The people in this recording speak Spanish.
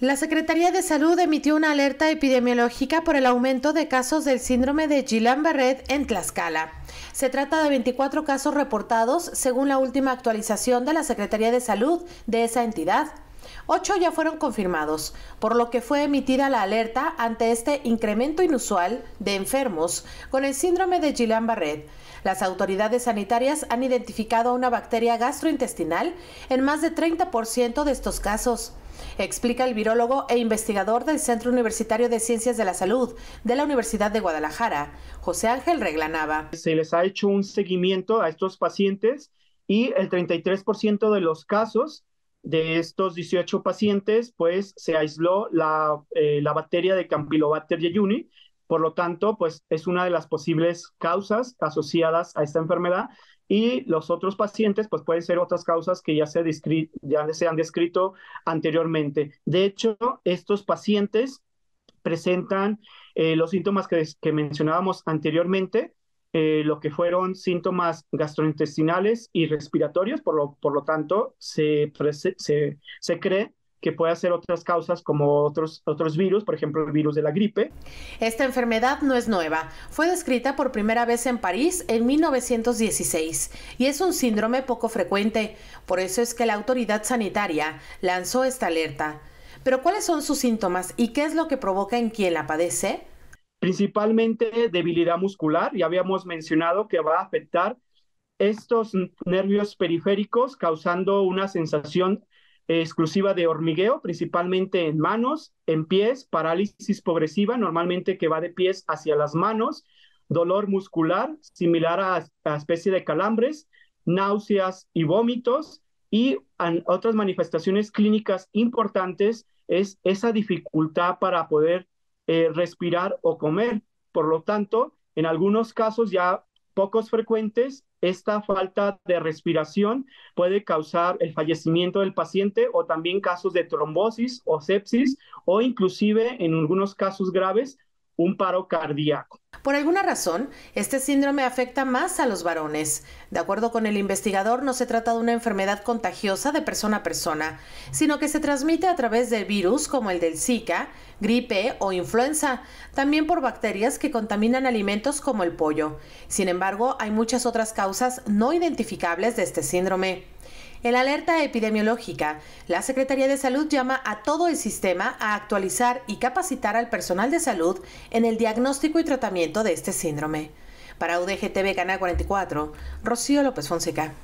La Secretaría de Salud emitió una alerta epidemiológica por el aumento de casos del síndrome de Guillain-Barré en Tlaxcala. Se trata de 24 casos reportados según la última actualización de la Secretaría de Salud de esa entidad. Ocho ya fueron confirmados, por lo que fue emitida la alerta ante este incremento inusual de enfermos con el síndrome de Guillain-Barré, las autoridades sanitarias han identificado una bacteria gastrointestinal en más de 30% de estos casos explica el virólogo e investigador del Centro Universitario de Ciencias de la Salud de la Universidad de Guadalajara, José Ángel Reglanaba. Se les ha hecho un seguimiento a estos pacientes y el 33% de los casos de estos 18 pacientes, pues se aisló la, eh, la bacteria de Campylobacter jejuni, por lo tanto, pues es una de las posibles causas asociadas a esta enfermedad y los otros pacientes, pues pueden ser otras causas que ya se, han descrito anteriormente. De hecho, estos pacientes presentan eh, los síntomas que, mencionábamos anteriormente, eh, lo que fueron síntomas gastrointestinales y respiratorios, por lo, por lo tanto, se, se, se cree que puede ser otras causas como otros, otros virus, por ejemplo el virus de la gripe. Esta enfermedad no es nueva. Fue descrita por primera vez en París en 1916 y es un síndrome poco frecuente. Por eso es que la autoridad sanitaria lanzó esta alerta. Pero ¿cuáles son sus síntomas y qué es lo que provoca en quien la padece? Principalmente debilidad muscular. Ya habíamos mencionado que va a afectar estos nervios periféricos causando una sensación exclusiva de hormigueo, principalmente en manos, en pies, parálisis progresiva, normalmente que va de pies hacia las manos, dolor muscular similar a, especie de calambres, náuseas y vómitos, y otras manifestaciones clínicas importantes es esa dificultad para poder eh, respirar o comer. Por lo tanto, en algunos casos ya pocos frecuentes, esta falta de respiración puede causar el fallecimiento del paciente o también casos de trombosis o sepsis o inclusive en algunos casos graves un paro cardíaco. Por alguna razón, este síndrome afecta más a los varones. De acuerdo con el investigador, no se trata de una enfermedad contagiosa de persona a persona, sino que se transmite a través de virus como el del Zika, gripe o influenza, también por bacterias que contaminan alimentos como el pollo. Sin embargo, hay muchas otras causas no identificables de este síndrome. En la alerta epidemiológica, la Secretaría de Salud llama a todo el sistema a actualizar y capacitar al personal de salud en el diagnóstico y tratamiento de este síndrome. Para UDGTV Canal 44, Rocío López Fonseca.